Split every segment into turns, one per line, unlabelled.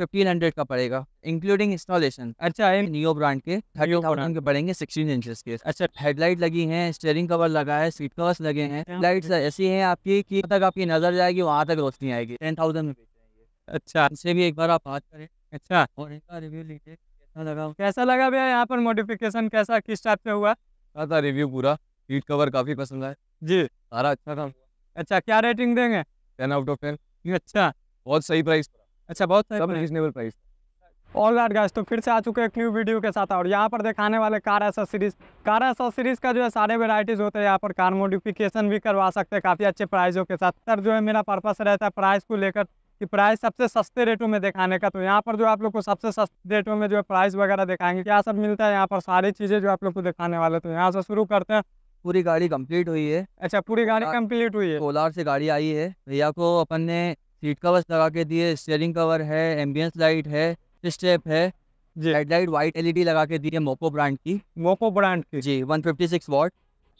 Fifteen hundred का पड़ेगा including installation अच्छा है नियो ब्रांड के थर्टी थाउजेंड के पड़ेंगे सिक्सटीन इंचेस के अच्छा हेडलाइट लगी है स्टेयरिंग कवर लगा है सीट कवर्स लगे हैं लाइट अच्छा। ऐसी है आपकी कि तक आपकी नजर जाएगी वहाँ तक रोशनी आएगी टेन थाउजेंड में अच्छा इनसे भी एक बार आप बात करें अच्छा और इनका रिव्यू लीजिए कैसा लगा कैसा लगा भैया यहाँ पर मॉडिफिकेशन कैसा किस टाइप से हुआ था अच्छा, रिव्यू पूरा सीट कवर काफी पसंद आया जी सारा अच्छा था अच्छा क्या रेटिंग देंगे टेन आउट ऑफ टेन अच्छा बहुत सही प्राइस अच्छा बहुत सब reasonable price all right guys तो फिर से आ चुके हैं एक न्यू वीडियो के साथ और यहाँ पर दिखाने वाले car S series car S series का जो है सारे वेराइटीज़ होते हैं यहाँ पर कार मॉडिफिकेशन भी करवा सकते हैं काफ़ी अच्छे प्राइज़ों के साथ सर जो है मेरा पर्पस रहता है प्राइस को लेकर कि प्राइस सबसे सस्ते रेटों में दिखाने का तो यहाँ पर जो आप लोग को सबसे सस्ते रेटों में जो है प्राइस वगैरह दिखाएंगे क्या सब मिलता है यहाँ पर सारी चीज़ें जो आप लोग को दिखाने वाले तो यहाँ से शुरू करते हैं पूरी गाड़ी कम्प्लीट हुई है अच्छा पूरी गाड़ी कम्प्लीट हुई है सोलार से गाड़ी आई है भैया को अपन ने सीट कवर्स लगा के दिए स्टेयरिंग कवर है एम्बियंस लाइट है स्टेप है हेडलाइट वाइट एलईडी लगा के दी है मोको ब्रांड की मोको ब्रांड की जी 156 वॉट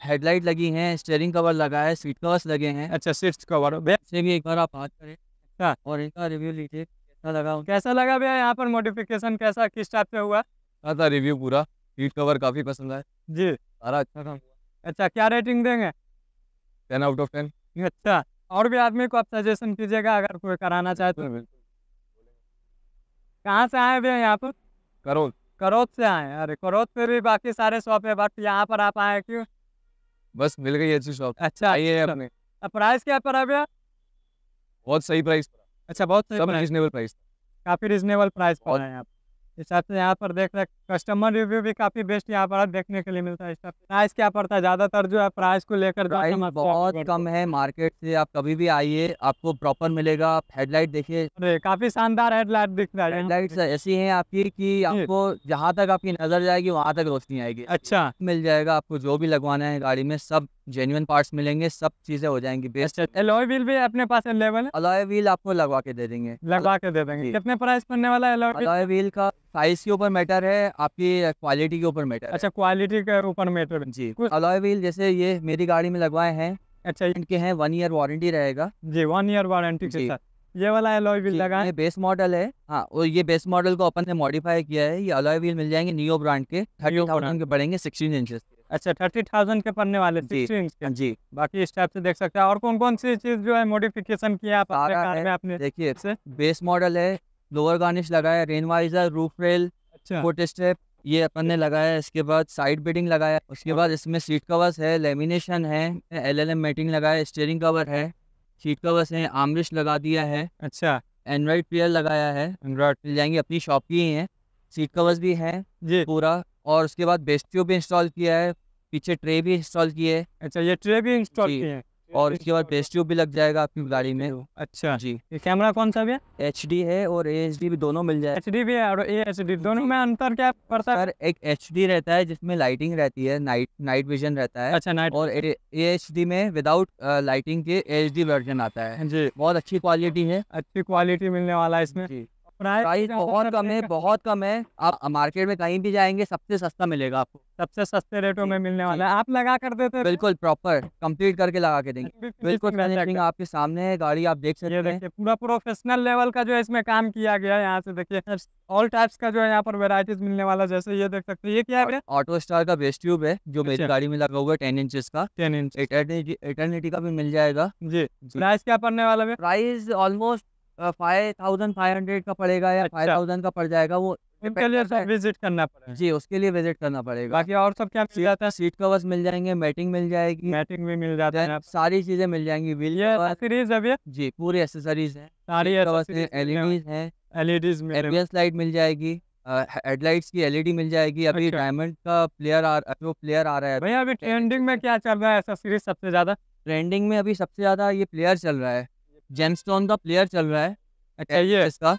हेडलाइट लगी है स्टेयरिंग कवर लगा है सीट कवर्स लगे हैं अच्छा सीट कवर से भी एक बार आप बात करें हाँ। और इनका रिव्यू लीजिए कैसा लगा कैसा लगा भैया यहाँ पर मोडिफिकेशन कैसा किस टाइप से हुआ था अच्छा, रिव्यू पूरा सीट कवर काफ़ी पसंद आया जी सारा अच्छा काम अच्छा क्या रेटिंग देंगे टेन आउट ऑफ टेन अच्छा और भी आदमी को आप सजेशन कीजिएगा अगर कोई कराना चाहे तो कहाँ से आए भैया यहाँ पर करोत करोत से आए अरे करोत पे भी बाकी सारे शॉप है बट यहाँ पर आप आए क्यों बस मिल गई अच्छी शॉप अच्छा ये है अच्छा। अपने प्राइस क्या पर अभी बहुत सही प्राइस अच्छा बहुत सही रिजनेबल प्राइस काफी रिजनेबल प्राइस पर आए आप इस हिसाब से यहाँ पर देख रहे कस्टमर रिव्यू भी काफी बेस्ट यहाँ पर देखने के लिए मिलता है प्राइस क्या पड़ता है ज्यादातर जो है प्राइस को लेकर बहुत कम है मार्केट से आप कभी भी आइए आपको प्रॉपर मिलेगा आप हेडलाइट देखिए काफी शानदार हेडलाइट दिख रहा है हेडलाइट ऐसी है आपकी की आपको जहाँ तक आपकी नजर जाएगी वहाँ तक रोशनी आएगी अच्छा मिल जाएगा आपको जो भी लगवाना है गाड़ी में सब जेन्यून पार्ट्स मिलेंगे सब चीजें हो जाएंगी बेस्ट एलोय व्हील भी अपने पास अवेलेबल है अलॉय व्हील आपको लगवा के दे देंगे लगवा के दे देंगे कितने प्राइस पड़ने वाला है अलॉय व्हील का साइज के ऊपर मैटर है आपकी क्वालिटी के ऊपर मैटर अच्छा क्वालिटी के ऊपर मैटर जी अलॉय व्हील जैसे ये मेरी गाड़ी में लगवाए हैं अच्छा इनके हैं वन ईयर वारंटी रहेगा जी वन ईयर वारंटी के साथ ये वाला अलॉय व्हील लगा ये बेस मॉडल है हाँ और ये बेस मॉडल को अपन ने मॉडिफाई किया है ये अलॉय व्हील मिल जाएंगे नियो ब्रांड के थर्टी थाउजेंड के पड़ेंगे सिक्सटीन इंचेस अच्छा थर्टी थाउजेंड के पढ़ने वाले जी हाँ जी बाकी इस टाइप से देख सकते हैं और कौन कौन सी चीज जो है मॉडिफिकेशन किया आपने देखिए बेस मॉडल है लोअर गार्निश लगाया रेन वाइजर रूफ रेल अच्छा स्टेप ये अपन ने लगाया इसके बाद साइड बेडिंग लगाया उसके बाद इसमें सीट कवर्स है लेमिनेशन है एल एल एम मेटिंग लगाया स्टेयरिंग कवर है सीट कवर्स है आमरिश लगा दिया है अच्छा एंड्रॉइड प्लेयर लगाया है एंड्रॉइड मिल जाएंगे अपनी शॉप की ही है सीट कवर्स भी है जी पूरा और उसके बाद बेस्टियो भी इंस्टॉल किया है पीछे ट्रे भी इंस्टॉल किए है अच्छा ये ट्रे भी इंस्टॉल किए हैं और उसके बाद बेस्टियो भी लग जाएगा आपकी गाड़ी में अच्छा जी ये कैमरा कौन सा भी है एच है और ए भी दोनों मिल जाए एच भी है और ए दोनों में अंतर क्या पड़ता है सर एक एच रहता है जिसमें लाइटिंग रहती है नाइट नाइट विजन रहता है अच्छा नाइट और ए एच में विदाउट लाइटिंग के एच वर्जन आता है जी बहुत अच्छी क्वालिटी है अच्छी क्वालिटी मिलने वाला है इसमें प्राइस बहुत कम है बहुत कम है आप मार्केट में कहीं भी जाएंगे सबसे सस्ता मिलेगा आपको सबसे सस्ते रेटों में मिलने वाला है आप लगा कर देते हैं बिल्कुल तो? प्रॉपर कंप्लीट करके लगा के देंगे बिल्कुल आपके सामने है गाड़ी आप देख सकते हैं पूरा प्रोफेशनल लेवल का जो है इसमें काम किया गया है यहाँ से देखिए ऑल टाइप्स का जो है यहाँ पर वेराइटीज मिलने वाला जैसे ये देख सकते हैं ये क्या है ऑटो स्टार का बेस्ट ट्यूब है जो मेरी अच्छा। गाड़ी में लगा हुआ है टेन इंच का टेन इंच इटर्निटी का भी मिल जाएगा जी प्राइस क्या पड़ने वाला है price almost five thousand five hundred का पड़ेगा या फाइव अच्छा। थाउजेंड का पड़ जाएगा वो उनके लिए विजिट करना पड़ेगा जी उसके लिए विजिट करना पड़ेगा बाकी और सब क्या मिल जाता है सीट कवर्स मिल जाएंगे मैटिंग मिल जाएगी मैटिंग भी मिल जाता है सारी चीजें मिल जाएंगी व्हील एक्सेसरीज अभी जी पूरी एक्सेसरीज है सारी एलईडीज है एलईडीज एबीएस लाइट मिल जाएगी हेडलाइट्स uh, की एलईडी e मिल जाएगी अभी डायमंड अच्छा। का प्लेयर आ जो प्लेयर आ रहा है भैया अभी ट्रेंडिंग में क्या चल रहा है एक्सेसरीज सबसे ज्यादा ट्रेंडिंग में अभी सबसे ज्यादा ये प्लेयर चल रहा है जेमस्टोन का प्लेयर चल रहा है अच्छा, ये इसका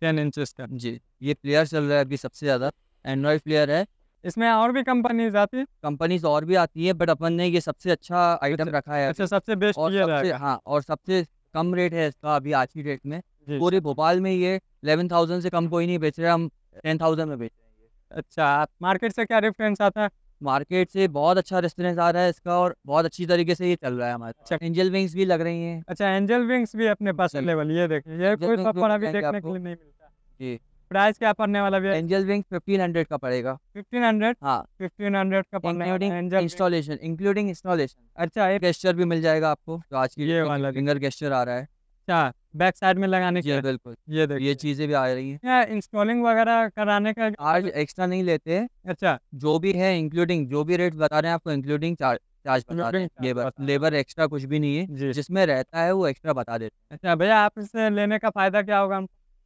टेन इंचज का जी ये प्लेयर चल रहा है अभी सबसे ज़्यादा एंड्रॉयड प्लेयर है इसमें और भी कंपनीज आती है कंपनीज और भी आती है बट अपन ने ये सबसे अच्छा आइटम अच्छा, रखा है अच्छा सबसे बेस्ट और सबसे, हाँ और सबसे कम रेट है इसका अभी आज की डेट में पूरे भोपाल में ये इलेवन थाउजेंड से कम कोई नहीं बेच रहे हम टेन थाउजेंड में बेच रहे हैं अच्छा मार्केट से क्या डिफरेंस आता है मार्केट से बहुत अच्छा रेस्टोरेंस आ रहा है इसका और बहुत अच्छी तरीके से ये चल रहा है हमारे अच्छा।, अच्छा एंजल विंग्स भी लग रही हैं अच्छा एंजल विंग्स भी अपने पास अवेलेबल ये देखिए ये कोई पर अभी देखने के लिए नहीं मिलता जी प्राइस क्या पड़ने वाला भैया एंजल विंग्स फिफ्टीन हंड्रेड का पड़ेगा फिफ्टीन हंड्रेड हाँ फिफ्टीन हंड्रेड का पड़ने वाला इंस्टॉलेशन इंक्लूडिंग इंस्टॉलेशन अच्छा एक गेस्टर भी मिल जाएगा आपको तो आज की ये वाला फिंगर गेस्टर आ रहा है अच्छा बैक साइड में लगाने के हाँ, बिल्कुल ये देखो ये चीजें भी आ रही है इंस्टॉलिंग वगैरह कराने का चार्ज एक्स्ट्रा नहीं लेते अच्छा जो भी है इंक्लूडिंग जो भी रेट बता रहे हैं आपको including charge charge labour labour extra कुछ भी नहीं है जिसमें रहता है वो एक्स्ट्रा बता देते हैं अच्छा भैया आप आपसे लेने का फायदा क्या होगा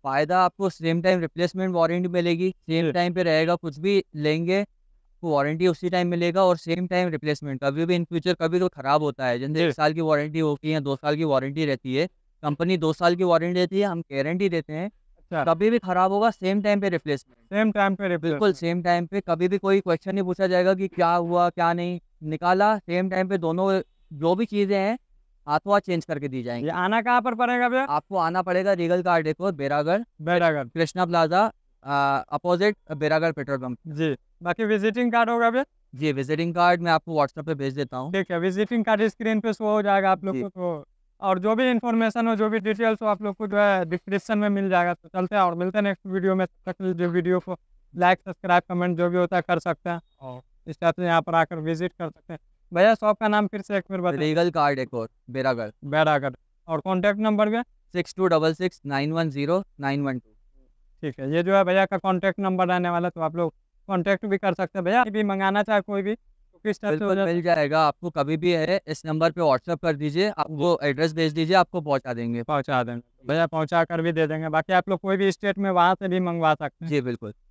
फायदा आपको सेम टाइम रिप्लेसमेंट वारंटी मिलेगी सेम टाइम पे रहेगा कुछ भी लेंगे वारंटी तो उसी टाइम मिलेगा और सेम टाइम रिप्लेसमेंट कभी भी इन फ्यूचर कभी तो खराब होता है जैसे एक साल की वारंटी होती है दो साल की वारंटी रहती है कंपनी दो साल की वारंटी देती है हम गारंटी देते हैं अच्छा। कभी भी खराब होगा सेम टाइम पे रिप्लेसमेंट सेम टाइम पे बिल्कुल सेम टाइम पे कभी भी कोई क्वेश्चन नहीं पूछा जाएगा कि क्या हुआ क्या नहीं निकाला सेम टाइम पे दोनों जो भी चीजें हैं हाथों हाथ चेंज करके दी जाएंगे आना कहाँ पर पड़ेगा भैया आपको आना पड़ेगा रीगल कार्ड देखो Bairagarh Bairagarh Krishna plaza opposite Bairagarh petrol pump जी बाकी विजिटिंग कार्ड होगा भैया जी विजिटिंग कार्ड मैं आपको व्हाट्सएप पे भेज देता हूँ ठीक है विजिटिंग कार्ड स्क्रीन पे शो हो जाएगा आप लोग को तो और जो भी इन्फॉर्मेशन हो जो भी डिटेल्स हो आप लोग को जो है डिस्क्रिप्शन में मिल जाएगा तो चलते हैं और मिलते हैं नेक्स्ट वीडियो में तक जो वीडियो को लाइक सब्सक्राइब कमेंट जो भी होता है कर सकते हैं और इस तरह से यहाँ पर आकर विजिट कर सकते हैं भैया शॉप का नाम फिर से एक बार बताइए रीगल कार्ड एक और बेरागढ़ बेरागढ़ और कॉन्टैक्ट नंबर भी six two double six nine one zero nine one two ठीक है ये जो है भैया का कॉन्टैक्ट नंबर रहने वाला तो आप लोग कॉन्टैक्ट भी कर सकते हैं भैया भी मंगाना चाहे कोई भी किस मिल जाएगा आपको कभी भी है इस नंबर पे व्हाट्सअप कर दीजिए आप वो एड्रेस भेज दीजिए आपको पहुंचा देंगे पहुंचा देंगे भैया पहुंचा कर भी दे देंगे बाकी आप लोग कोई भी स्टेट में वहाँ से भी मंगवा सकते हैं जी बिल्कुल